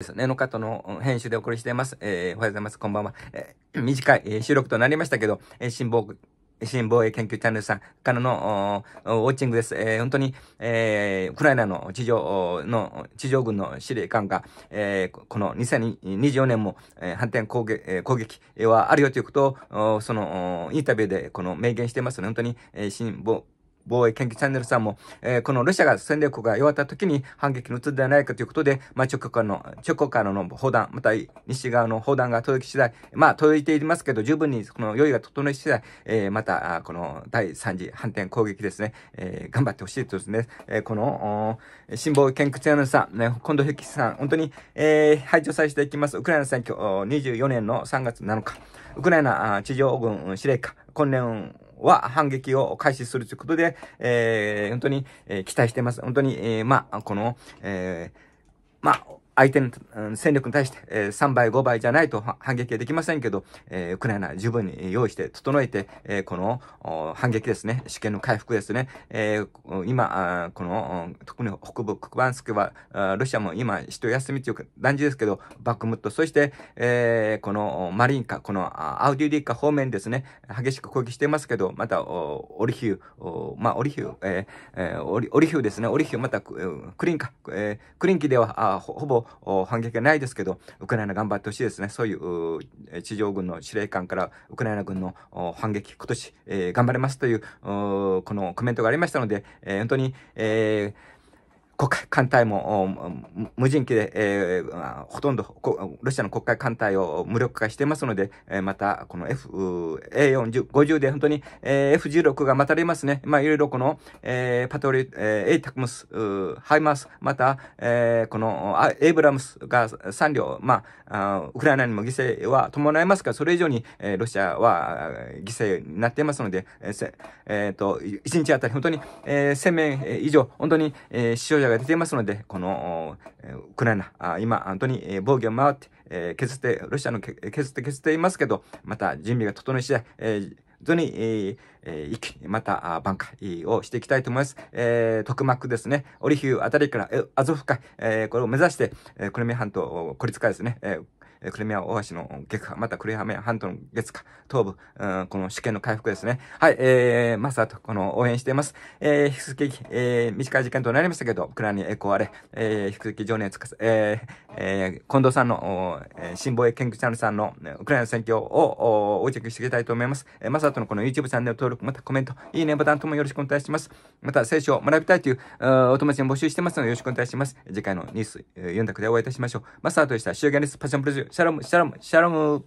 ですね、の方の編集でお送りしています。えー、おはようございます。こんばんは。えー、短い、えー、収録となりましたけど、えー、辛抱、新防衛研究チャンネルさんからのウォッチングです。えー、本当に、えー、ウクライナの地上の、地上軍の司令官が、えー、この2024年も、えー、反転攻撃攻撃はあるよということを、そのインタビューでこの明言していますので、本当に、えー、防衛研究チャンネルさんも、えー、このロシアが戦略が弱った時に反撃の移るではないかということで、まあ、直下の、直下の砲弾、また西側の砲弾が届き次第、まあ、届いていますけど、十分にこの用意が整い次第、えー、また、この第3次反転攻撃ですね、えー、頑張ってほしいとですね、えー、この、新防衛研究チャンネルさん、ね、近藤吉さん、本当に、えー、排除させていきます。ウクライナ選挙、24年の3月7日、ウクライナ地上軍司令官、今年、は反撃を開始するということで、えー、本当に、えー、期待してます。本当に、えー、まあ、この、えー、まあ、相手の、戦力に対して、えー、3倍、5倍じゃないと反撃はできませんけど、えー、ウクライナ十分に用意して整えて、えー、この反撃ですね、主権の回復ですね、えー、今、この、特に北部、クバンスクは、ロシアも今、一休みという感じですけど、バックムット、そして、えー、このマリンカ、このアウディリカ方面ですね、激しく攻撃していますけど、また、オリヒュー、まあ、オリヒュー、えー、オリオリヒューですね、オリヒュー、またクリンカ、えー、クリンキでは、あほぼ反撃がないですけど、ウクライナ頑張ってほしいですね。そういう地上軍の司令官からウクライナ軍の反撃、今年、えー、頑張れますという、このコメントがありましたので、えー、本当に、えー国会艦隊も無人機で、えー、ほとんどロシアの国会艦隊を無力化してますので、またこの F、A40、50で本当に、え F16 がまたありますね。まあいろいろこの、えー、パトリエえタクムス、ハイマース、また、えー、このエイブラムスが3両、まあウクライナにも犠牲は伴いますが、それ以上に、えロシアは犠牲になっていますので、えーえー、と1日あたり本当に、えー、1000名以上、本当に、えー、死傷者アが出ていますので、この、ウクライナ、今、本当に防御を回って、え削って、ロシアの削って削っていますけど、また準備が整い次第、え本当に、ええー、また、あ挽回をしていきたいと思います。えー、特幕ですね、オリヒューあたりから、えアゾフ海、えー、これを目指して、えー、クレミア半島、を孤立化ですね、えークリミア大橋の撃破、またクリミア半島の月下、東部、うん、この主権の回復ですね。はい、えー、まさと、この応援しています。えー、引き続き、えー、短い時間となりましたけど、ウクライナに栄光あれ、えー、引き続き情熱かえー、えー、近藤さんの、えー、新防衛研究チャンネルさんの、ウクライナの戦況を、お、お、ェッしていきたいと思います。えー、まさとのこの YouTube チャンネル登録、またコメント、いいねボタンともよろしくお願いします。また、聖書を学びたいという、お友達に募集してますので、よろしくお願いします。次回のニュース、えー、読んだくでお会いいたしましょう。まさとでした、終言です。パッションプレジュシャラム、シャラム、シャラム。